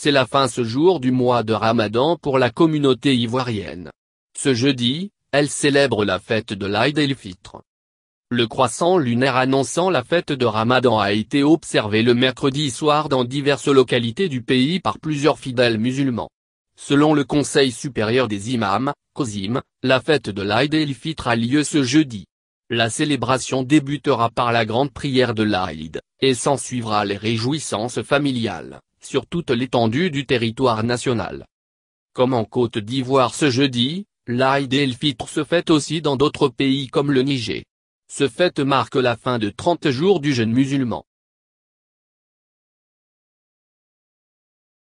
C'est la fin ce jour du mois de Ramadan pour la communauté ivoirienne. Ce jeudi, elle célèbre la fête de l'Aïd el-Fitr. Le croissant lunaire annonçant la fête de Ramadan a été observé le mercredi soir dans diverses localités du pays par plusieurs fidèles musulmans. Selon le Conseil supérieur des imams, COSIM, la fête de l'Aïd el-Fitr a lieu ce jeudi. La célébration débutera par la grande prière de l'Aïd, et s'ensuivra les réjouissances familiales, sur toute l'étendue du territoire national. Comme en Côte d'Ivoire ce jeudi, l'Aïd el Fitr se fête aussi dans d'autres pays comme le Niger. Ce fête marque la fin de 30 jours du jeûne musulman.